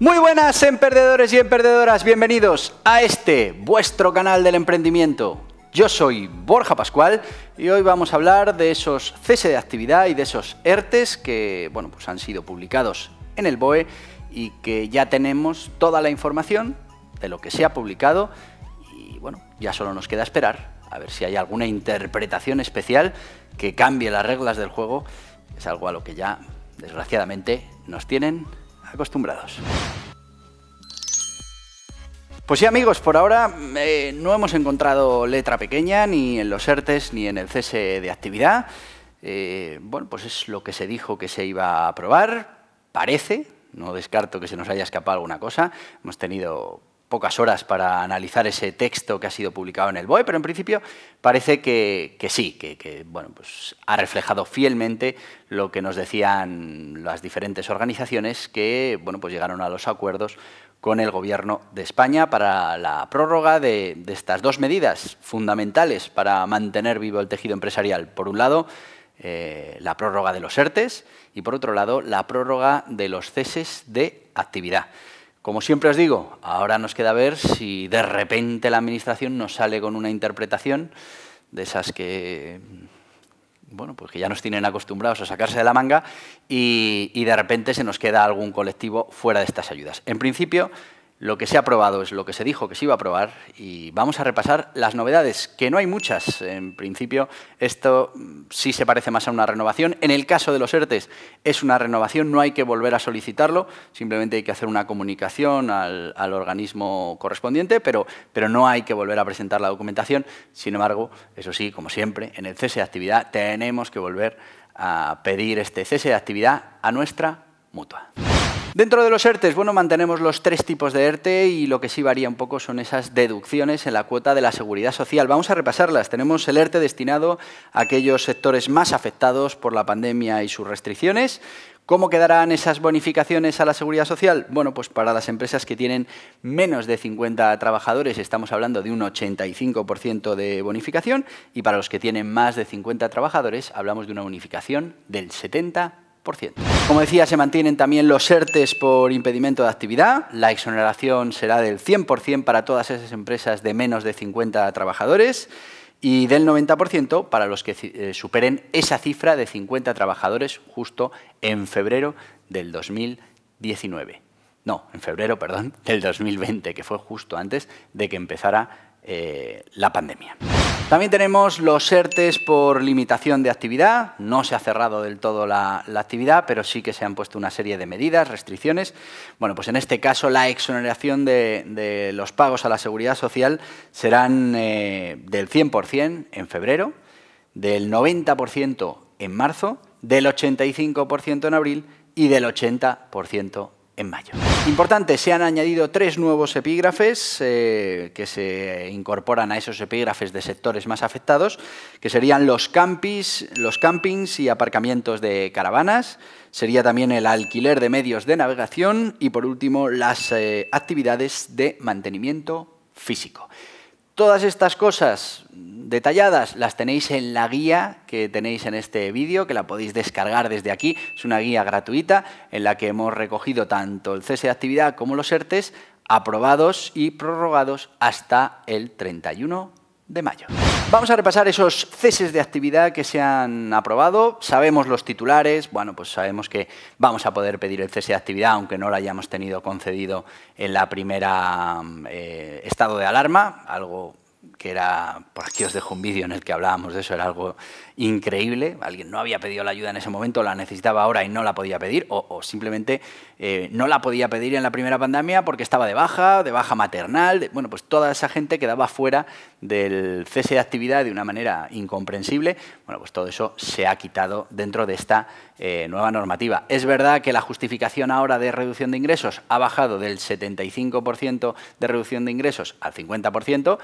Muy buenas emprendedores y emprendedoras, bienvenidos a este vuestro canal del emprendimiento. Yo soy Borja Pascual y hoy vamos a hablar de esos cese de actividad y de esos ERTES que bueno, pues han sido publicados en el BOE y que ya tenemos toda la información de lo que se ha publicado y bueno, ya solo nos queda esperar a ver si hay alguna interpretación especial que cambie las reglas del juego. Es algo a lo que ya, desgraciadamente, nos tienen acostumbrados. Pues sí amigos, por ahora eh, no hemos encontrado letra pequeña ni en los ERTES ni en el cese de actividad. Eh, bueno, pues es lo que se dijo que se iba a probar, parece, no descarto que se nos haya escapado alguna cosa. Hemos tenido pocas horas para analizar ese texto que ha sido publicado en el BOE, pero en principio parece que, sí, que, bueno, pues ha reflejado fielmente lo que nos decían las diferentes organizaciones que bueno, pues llegaron a los acuerdos con el Gobierno de España para la prórroga de, estas dos medidas fundamentales para mantener vivo el tejido empresarial. Por un lado, eh, la prórroga de los ERTES y, por otro lado, la prórroga de los ceses de actividad. Como siempre os digo, ahora nos queda ver si de repente la Administración nos sale con una interpretación de esas que, bueno, pues que ya nos tienen acostumbrados a sacarse de la manga y, y de repente se nos queda algún colectivo fuera de estas ayudas. En principio, lo que se ha aprobado es lo que se dijo que se iba a aprobar y vamos a repasar las novedades, que no hay muchas. En principio, esto mm, sí se parece más a una renovación. En el caso de los ERTES es una renovación, no hay que volver a solicitarlo, simplemente hay que hacer una comunicación al, al organismo correspondiente, pero, pero no hay que volver a presentar la documentación. Sin embargo, eso sí, como siempre, en el cese de actividad tenemos que volver a pedir este cese de actividad a nuestra mutua. Dentro de los ERTES, bueno, mantenemos los tres tipos de ERTE y lo que sí varía un poco son esas deducciones en la cuota de la seguridad social. Vamos a repasarlas. Tenemos el ERTE destinado a aquellos sectores más afectados por la pandemia y sus restricciones. ¿Cómo quedarán esas bonificaciones a la seguridad social? Bueno, pues para las empresas que tienen menos de 50 trabajadores estamos hablando de un 85% de bonificación y para los que tienen más de 50 trabajadores hablamos de una bonificación del 70%. Como decía, se mantienen también los ERTES por impedimento de actividad. La exoneración será del 100% para todas esas empresas de menos de 50 trabajadores y del 90% para los que eh, superen esa cifra de 50 trabajadores justo en febrero del 2019. No, en febrero, perdón, del 2020, que fue justo antes de que empezara eh, la pandemia. También tenemos los ERTES por limitación de actividad. No se ha cerrado del todo la, actividad, pero sí que se han puesto una serie de medidas, restricciones. Bueno, pues en este caso la exoneración de, los pagos a la seguridad social serán eh, del 100% en febrero, del 90% en marzo, del 85% en abril y del 80% en mayo. Importante, se han añadido tres nuevos epígrafes eh, que se incorporan a esos epígrafes de sectores más afectados, que serían los, los campings y aparcamientos de caravanas, sería también el alquiler de medios de navegación y, por último, las eh, actividades de mantenimiento físico. Todas estas cosas detalladas las tenéis en la guía que tenéis en este vídeo, que la podéis descargar desde aquí. Es una guía gratuita en la que hemos recogido tanto el cese de actividad como los ERTES aprobados y prorrogados hasta el 31 de mayo. Vamos a repasar esos ceses de actividad que se han aprobado. Sabemos los titulares, bueno, pues sabemos que vamos a poder pedir el cese de actividad, aunque no lo hayamos tenido concedido en la primera eh, estado de alarma, algo que era, por aquí os dejo un vídeo en el que hablábamos de eso, era algo increíble, alguien no había pedido la ayuda en ese momento, la necesitaba ahora y no la podía pedir, o, simplemente eh, no la podía pedir en la primera pandemia porque estaba de baja, de baja maternal, bueno, pues toda esa gente quedaba fuera del cese de actividad de una manera incomprensible, bueno, pues todo eso se ha quitado dentro de esta eh, nueva normativa. Es verdad que la justificación ahora de reducción de ingresos ha bajado del 75% de reducción de ingresos al 50%,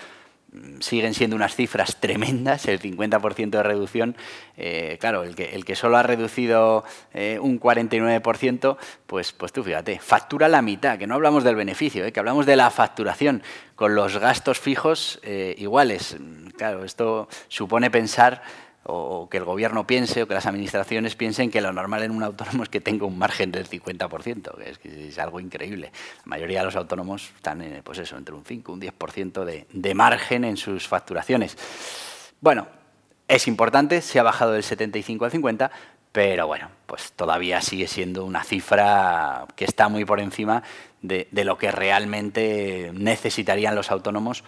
siguen siendo unas cifras tremendas, el 50% de reducción. Eh, claro, el que, el solo ha reducido eh, un 49%, pues, pues tú fíjate, factura la mitad, que no hablamos del beneficio, eh, que hablamos de la facturación, con los gastos fijos iguales. Claro, esto supone pensar o, que el gobierno piense o que las administraciones piensen que lo normal en un autónomo es que tenga un margen del 50%, que es, algo increíble. La mayoría de los autónomos están en, pues eso, entre un 5 y un 10% de, de margen en sus facturaciones. Bueno, es importante, se ha bajado del 75 al 50, pero bueno, pues todavía sigue siendo una cifra que está muy por encima de, de lo que realmente necesitarían los autónomos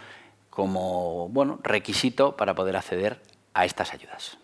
como bueno, requisito para poder acceder a estas ayudas.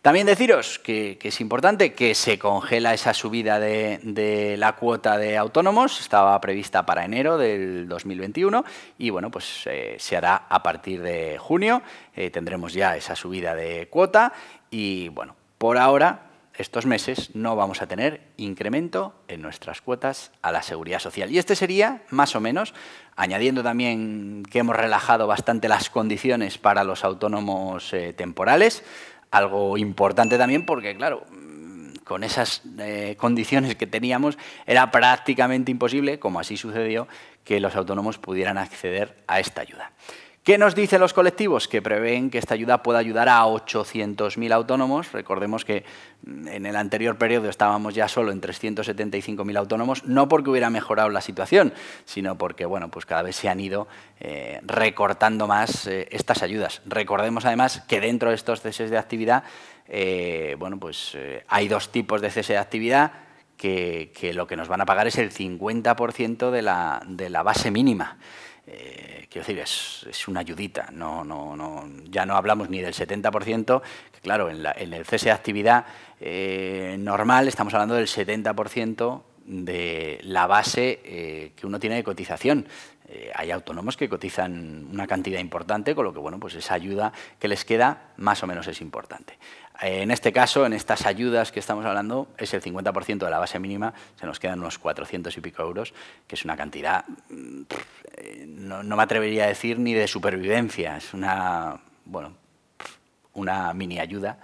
También deciros que, es importante que se congela esa subida de, la cuota de autónomos, estaba prevista para enero del 2021 y bueno, pues eh, se hará a partir de junio, eh, tendremos ya esa subida de cuota y bueno, por ahora estos meses no vamos a tener incremento en nuestras cuotas a la seguridad social. Y este sería, más o menos, añadiendo también que hemos relajado bastante las condiciones para los autónomos eh, temporales, algo importante también porque, claro, mm, con esas eh, condiciones que teníamos, era prácticamente imposible, como así sucedió, que los autónomos pudieran acceder a esta ayuda. ¿Qué nos dicen los colectivos? Que prevén que esta ayuda pueda ayudar a 800.000 autónomos. Recordemos que mm, en el anterior periodo estábamos ya solo en 375.000 autónomos, no porque hubiera mejorado la situación, sino porque bueno, pues cada vez se han ido eh, recortando más eh, estas ayudas. Recordemos además que dentro de estos ceses de actividad eh, bueno, pues, hay dos tipos de cese de actividad. Que, lo que nos van a pagar es el 50% de la base mínima. Eh, quiero decir, es, una ayudita. No, no, no, ya no hablamos ni del 70%, que claro, en, la, en el cese de actividad eh, normal estamos hablando del 70% de la base eh, que uno tiene de cotización. Eh, hay autónomos que cotizan una cantidad importante, con lo que bueno, pues esa ayuda que les queda más o menos es importante. Eh, en este caso, en estas ayudas que estamos hablando, es el 50% de la base mínima, se nos quedan unos 400 y pico euros, que es una cantidad, mm, eh, no, me atrevería a decir ni de supervivencia, es una, bueno, una mini ayuda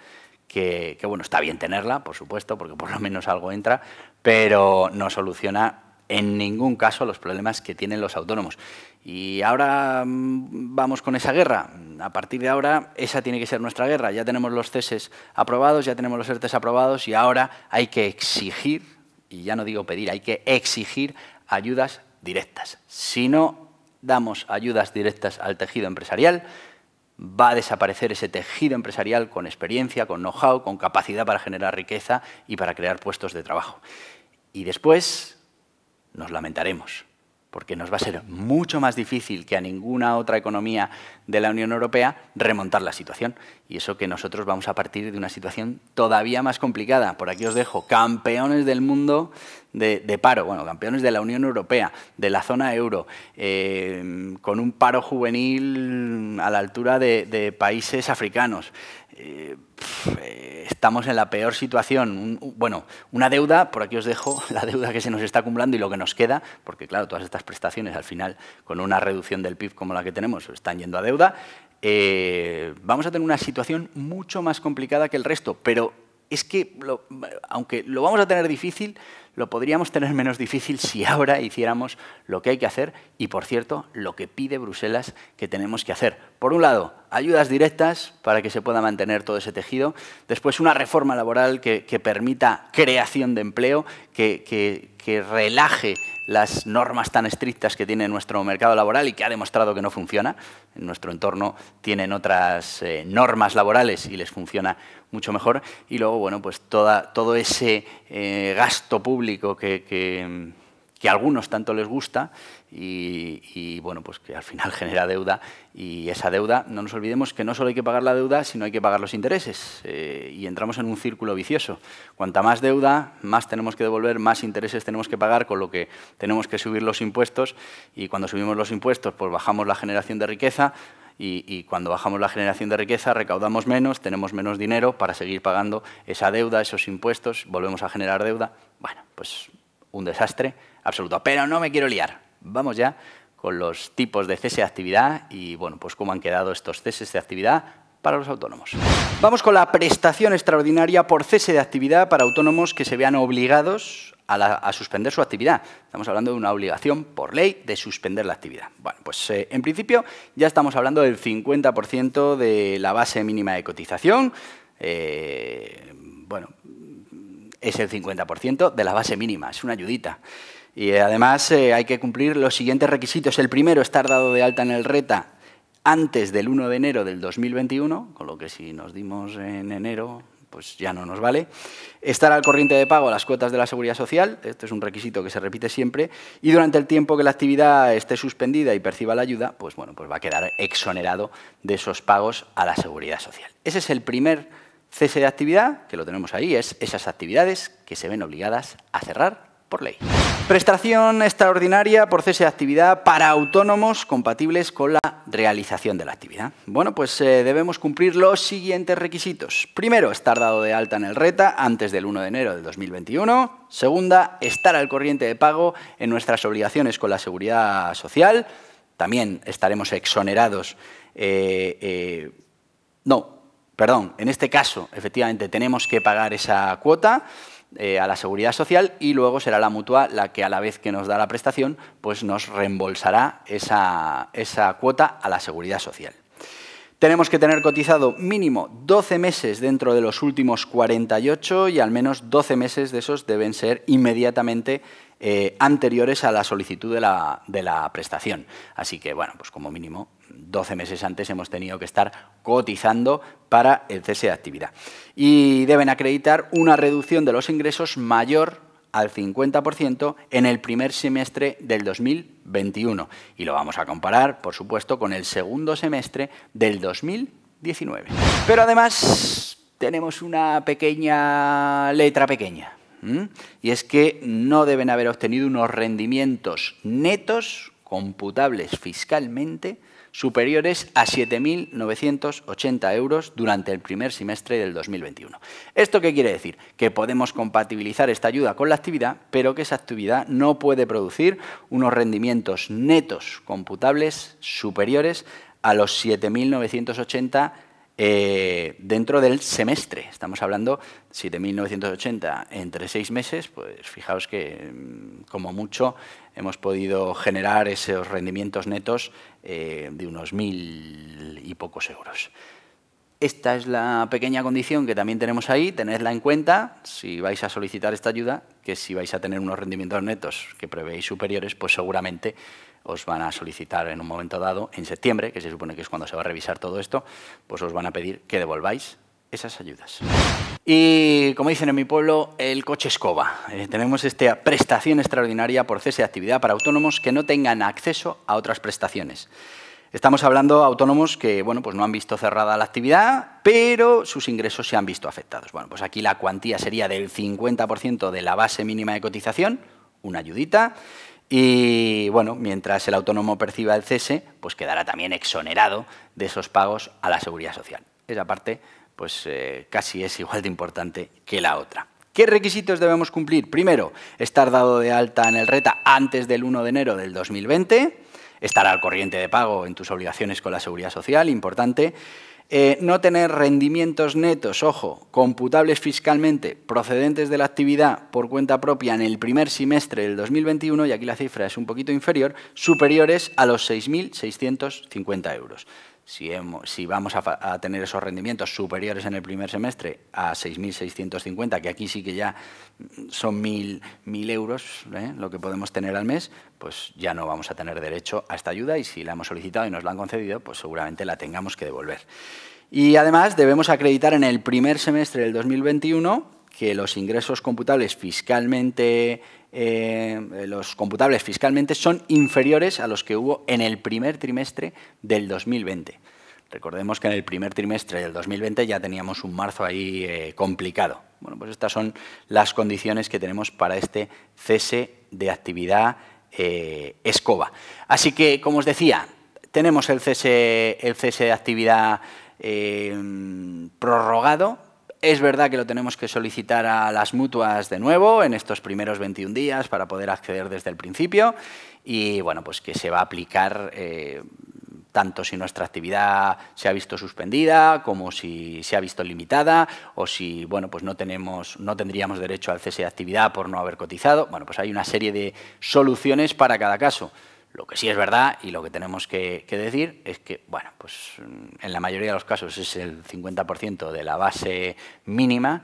que, que, bueno, está bien tenerla, por supuesto, porque por lo menos algo entra, pero no soluciona en ningún caso los problemas que tienen los autónomos. Y ahora mm, vamos con esa guerra. A partir de ahora, esa tiene que ser nuestra guerra. Ya tenemos los ceses aprobados, ya tenemos los ERTES aprobados y ahora hay que exigir, y ya no digo pedir, hay que exigir ayudas directas. Si no damos ayudas directas al tejido empresarial, va a desaparecer ese tejido empresarial con experiencia, con know-how, con capacidad para generar riqueza y para crear puestos de trabajo. Y después nos lamentaremos, porque nos va a ser mucho más difícil que a ninguna otra economía de la Unión Europea remontar la situación. Y eso que nosotros vamos a partir de una situación todavía más complicada. Por aquí os dejo campeones del mundo de, paro, bueno, campeones de la Unión Europea, de la zona euro, eh, con un paro juvenil a la altura de, países africanos. Eh, eh, estamos en la peor situación. bueno, una deuda, por aquí os dejo la deuda que se nos está acumulando y lo que nos queda, porque claro, todas estas prestaciones al final, con una reducción del PIB como la que tenemos, están yendo a deuda. Eh, vamos a tener una situación mucho más complicada que el resto, pero es que, aunque lo vamos a tener difícil, lo podríamos tener menos difícil si ahora hiciéramos lo que hay que hacer y, por cierto, lo que pide Bruselas que tenemos que hacer. Por un lado, ayudas directas para que se pueda mantener todo ese tejido. Después, una reforma laboral que, permita creación de empleo, que relaje las normas tan estrictas que tiene nuestro mercado laboral y que ha demostrado que no funciona. En nuestro entorno tienen otras eh, normas laborales y les funciona mucho mejor. Y luego, bueno, pues todo ese eh, gasto público que, que a algunos tanto les gusta y, bueno, pues que al final genera deuda y esa deuda, no nos olvidemos que no solo hay que pagar la deuda, sino hay que pagar los intereses eh, y entramos en un círculo vicioso. Cuanta más deuda, más tenemos que devolver, más intereses tenemos que pagar, con lo que tenemos que subir los impuestos y cuando subimos los impuestos, pues bajamos la generación de riqueza, y, y, cuando bajamos la generación de riqueza recaudamos menos, tenemos menos dinero para seguir pagando esa deuda, esos impuestos, volvemos a generar deuda. Bueno, pues un desastre absoluto. Pero no me quiero liar, Vamos ya con los tipos de cese de actividad y bueno, pues cómo han quedado estos ceses de actividad para los autónomos. Vamos con la prestación extraordinaria por cese de actividad para autónomos que se vean obligados a, suspender su actividad. Estamos hablando de una obligación por ley de suspender la actividad. Bueno, pues eh, en principio ya estamos hablando del 50% de la base mínima de cotización. Eh, bueno, es el 50% de la base mínima, es una ayudita. Y eh, además eh, hay que cumplir los siguientes requisitos. El primero, estar dado de alta en el RETA antes del 1 de enero del 2021, con lo que si nos dimos en enero, pues ya no nos vale. Estar al corriente de pago a las cuotas de la seguridad social, este es un requisito que se repite siempre, y durante el tiempo que la actividad esté suspendida y perciba la ayuda, pues bueno, pues va a quedar exonerado de esos pagos a la seguridad social. Ese es el primer cese de actividad, que lo tenemos ahí, es esas actividades que se ven obligadas a cerrar ley. Prestación extraordinaria por cese de actividad para autónomos compatibles con la realización de la actividad. Bueno, pues eh, debemos cumplir los siguientes requisitos. Primero, estar dado de alta en el RETA antes del 1 de enero de 2021. Segunda, estar al corriente de pago en nuestras obligaciones con la seguridad social. También estaremos exonerados. Eh, eh, no, perdón, en este caso, efectivamente, tenemos que pagar esa cuota. Eh, a la seguridad social y luego será la mutua la que a la vez que nos da la prestación, pues nos reembolsará esa cuota a la seguridad social. Tenemos que tener cotizado mínimo 12 meses dentro de los últimos 48 y al menos 12 meses de esos deben ser inmediatamente eh, anteriores a la solicitud de la, prestación. Así que, bueno, pues como mínimo 12 meses antes hemos tenido que estar cotizando para el cese de actividad. Y deben acreditar una reducción de los ingresos mayor al 50% en el primer semestre del 2021. Y lo vamos a comparar, por supuesto, con el segundo semestre del 2019. Pero además tenemos una pequeña letra pequeña. Y es que no deben haber obtenido unos rendimientos netos computables fiscalmente superiores a 7.980 euros durante el primer semestre del 2021. ¿Esto qué quiere decir? Que podemos compatibilizar esta ayuda con la actividad, pero que esa actividad no puede producir unos rendimientos netos computables superiores a los 7.980 euros eh, dentro del semestre. Estamos hablando de 7.980 entre seis meses, pues fijaos que mm, como mucho hemos podido generar esos rendimientos netos eh, de unos mil y pocos euros. Esta es la pequeña condición que también tenemos ahí, tenedla en cuenta si vais a solicitar esta ayuda, que si vais a tener unos rendimientos netos que prevéis superiores, pues seguramente os van a solicitar en un momento dado, en septiembre, que se supone que es cuando se va a revisar todo esto, pues os van a pedir que devolváis esas ayudas. Y como dicen en mi pueblo, el coche escoba. Eh, tenemos esta prestación extraordinaria por cese de actividad para autónomos que no tengan acceso a otras prestaciones. Estamos hablando de autónomos que bueno, pues no han visto cerrada la actividad, pero sus ingresos se han visto afectados. Bueno, pues aquí la cuantía sería del 50% de la base mínima de cotización, una ayudita, y bueno, mientras el autónomo perciba el cese, pues quedará también exonerado de esos pagos a la seguridad social. Esa parte pues eh, casi es igual de importante que la otra. ¿Qué requisitos debemos cumplir? Primero, estar dado de alta en el RETA antes del 1 de enero del 2020, estar al corriente de pago en tus obligaciones con la seguridad social, importante, eh, no tener rendimientos netos, ojo, computables fiscalmente procedentes de la actividad por cuenta propia en el primer semestre del 2021, y aquí la cifra es un poquito inferior, superiores a los 6.650 euros. Si, vamos a, tener esos rendimientos superiores en el primer semestre a 6.650, que aquí sí que ya mm, son 1.000 euros ¿eh? lo que podemos tener al mes, pues ya no vamos a tener derecho a esta ayuda y si la hemos solicitado y nos la han concedido, pues seguramente la tengamos que devolver. Y además debemos acreditar en el primer semestre del 2021 que los ingresos computables fiscalmente, eh, los computables fiscalmente son inferiores a los que hubo en el primer trimestre del 2020. Recordemos que en el primer trimestre del 2020 ya teníamos un marzo ahí eh, complicado. Bueno, pues estas son las condiciones que tenemos para este cese de actividad eh, escoba. Así que, como os decía, tenemos el cese, el cese de actividad prorrogado es verdad que lo tenemos que solicitar a las mutuas de nuevo en estos primeros 21 días para poder acceder desde el principio y bueno, pues que se va a aplicar eh, tanto si nuestra actividad se ha visto suspendida como si se ha visto limitada o si bueno, pues no, tenemos, no tendríamos derecho al cese de actividad por no haber cotizado. Bueno, pues hay una serie de soluciones para cada caso. Lo que sí es verdad y lo que tenemos que, decir es que, bueno, pues mm, en la mayoría de los casos es el 50% de la base mínima.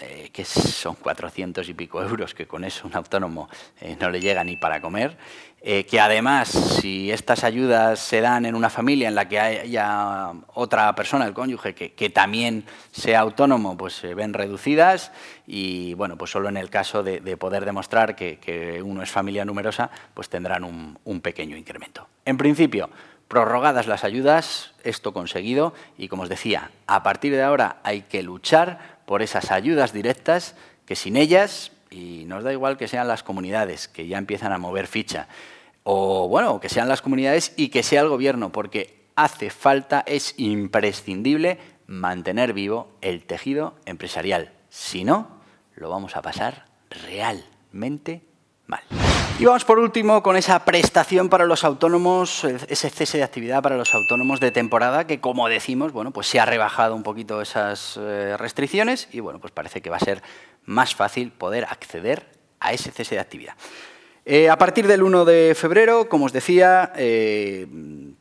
Eh, que son 400 y pico euros, que con eso un autónomo eh, no le llega ni para comer, eh, que además si estas ayudas se dan en una familia en la que haya otra persona, el cónyuge, que, también sea autónomo, pues se ven reducidas y bueno, pues solo en el caso de, poder demostrar que, uno es familia numerosa, pues tendrán un, un pequeño incremento. En principio, prorrogadas las ayudas, esto conseguido y como os decía, a partir de ahora hay que luchar por esas ayudas directas que sin ellas, y nos da igual que sean las comunidades, que ya empiezan a mover ficha, o bueno, que sean las comunidades y que sea el gobierno, porque hace falta, es imprescindible mantener vivo el tejido empresarial. Si no, lo vamos a pasar realmente mal. Y vamos por último con esa prestación para los autónomos, ese cese de actividad para los autónomos de temporada, que como decimos, bueno, pues se ha rebajado un poquito esas eh, restricciones y bueno, pues parece que va a ser más fácil poder acceder a ese cese de actividad. Eh, a partir del 1 de febrero, como os decía, eh,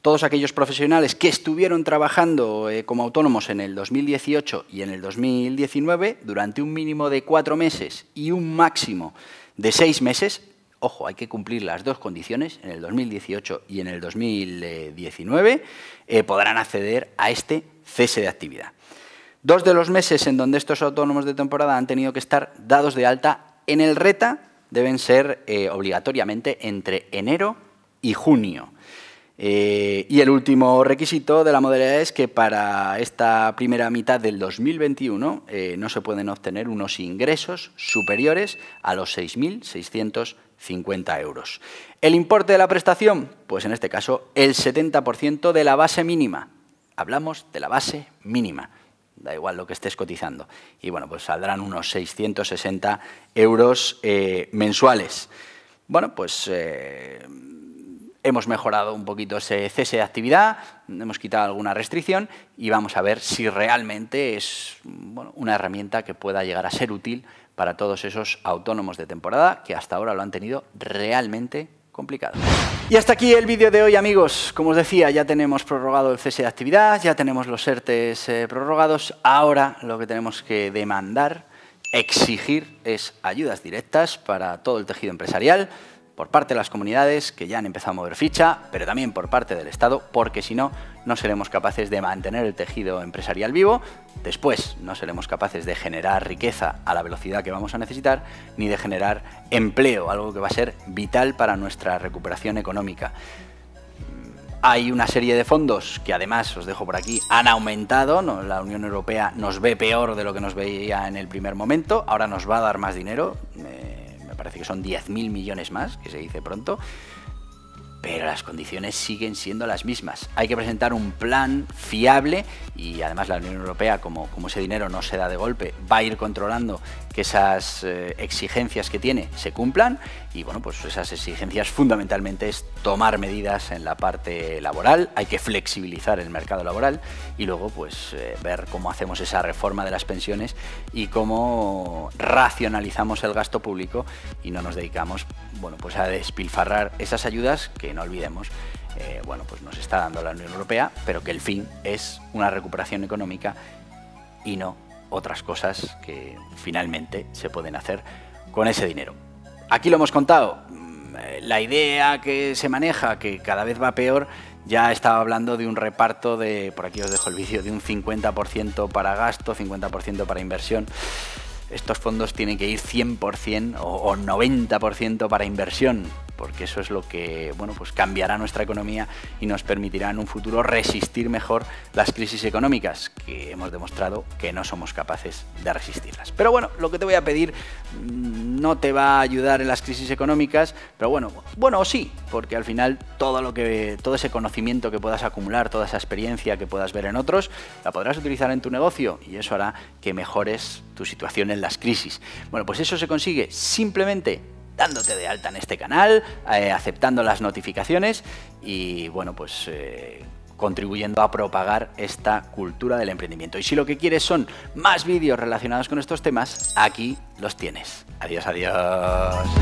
todos aquellos profesionales que estuvieron trabajando como autónomos en el 2018 y en el 2019, durante un mínimo de cuatro meses y un máximo de seis meses, Ojo, hay que cumplir las dos condiciones, en el 2018 y en el 2019, eh, podrán acceder a este cese de actividad. Dos de los meses en donde estos autónomos de temporada han tenido que estar dados de alta en el RETA deben ser eh, obligatoriamente entre enero y junio. Eh, y el último requisito de la modalidad es que para esta primera mitad del 2021 eh, no se pueden obtener unos ingresos superiores a los 6.650 euros. ¿El importe de la prestación? Pues en este caso el 70% de la base mínima. Hablamos de la base mínima da igual lo que estés cotizando. Y bueno, pues saldrán unos 660 euros eh, mensuales. Bueno, pues hemos mejorado un poquito ese cese de actividad, hemos quitado alguna restricción y vamos a ver si realmente es una herramienta que pueda llegar a ser útil para todos esos autónomos de temporada que hasta ahora lo han tenido realmente complicado. Y hasta aquí el vídeo de hoy, amigos. Como os decía, ya tenemos prorrogado el cese de actividad, ya tenemos los ERTES eh, prorrogados. Ahora lo que tenemos que demandar, exigir, es ayudas directas para todo el tejido empresarial, por parte de las comunidades, que ya han empezado a mover ficha, pero también por parte del Estado, porque si no, no seremos capaces de mantener el tejido empresarial vivo, después no seremos capaces de generar riqueza a la velocidad que vamos a necesitar, ni de generar empleo, algo que va a ser vital para nuestra recuperación económica. Hay una serie de fondos que además, os dejo por aquí, han aumentado. La Unión Europea nos ve peor de lo que nos veía en el primer momento. Ahora nos va a dar más dinero. Eh, parece que son 10.000 millones más, que se dice pronto, pero las condiciones siguen siendo las mismas. Hay que presentar un plan fiable y además la Unión Europea, como, ese dinero no se da de golpe, va a ir controlando que esas eh, exigencias que tiene se cumplan y bueno, pues esas exigencias fundamentalmente es tomar medidas en la parte laboral, hay que flexibilizar el mercado laboral y luego pues eh, ver cómo hacemos esa reforma de las pensiones y cómo racionalizamos el gasto público y no nos dedicamos bueno, pues a despilfarrar esas ayudas que no olvidemos eh, bueno, pues nos está dando la Unión Europea, pero que el fin es una recuperación económica y no otras cosas que finalmente se pueden hacer con ese dinero. Aquí lo hemos contado. Mm, eh, la idea que se maneja, que cada vez va peor, ya estaba hablando de un reparto de, por aquí os dejo el vídeo, de un 50% para gasto, 50% para inversión estos fondos tienen que ir 100% o, 90% para inversión porque eso es lo que bueno, pues cambiará nuestra economía y nos permitirá en un futuro resistir mejor las crisis económicas, que hemos demostrado que no somos capaces de resistirlas. Pero bueno, lo que te voy a pedir mm, no te va a ayudar en las crisis económicas, pero bueno, bueno, sí, porque al final todo lo que todo ese conocimiento que puedas acumular, toda esa experiencia que puedas ver en otros, la podrás utilizar en tu negocio y eso hará que mejores tu situación en las crisis. Bueno, pues eso se consigue simplemente dándote de alta en este canal, eh, aceptando las notificaciones y bueno, pues eh, contribuyendo a propagar esta cultura del emprendimiento. Y si lo que quieres son más vídeos relacionados con estos temas, aquí los tienes. Adiós, adiós.